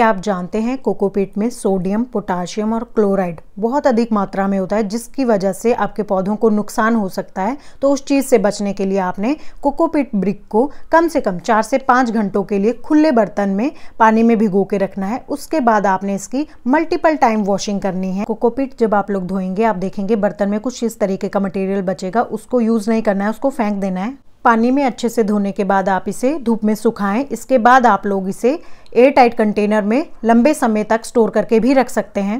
क्या आप जानते हैं कोकोपीट में सोडियम पोटाशियम और क्लोराइड बहुत अधिक मात्रा में होता है जिसकी वजह से आपके पौधों को नुकसान हो सकता है तो उस चीज़ से बचने के लिए आपने कोकोपीट ब्रिक को कम से कम चार से पाँच घंटों के लिए खुले बर्तन में पानी में भिगो के रखना है उसके बाद आपने इसकी मल्टीपल टाइम वॉशिंग करनी है कोकोपीट जब आप लोग धोएंगे आप देखेंगे बर्तन में कुछ इस तरीके का मटेरियल बचेगा उसको यूज़ नहीं करना है उसको फेंक देना है पानी में अच्छे से धोने के बाद आप इसे धूप में सुखाएं इसके बाद आप लोग इसे एयर टाइट कंटेनर में लंबे समय तक स्टोर करके भी रख सकते हैं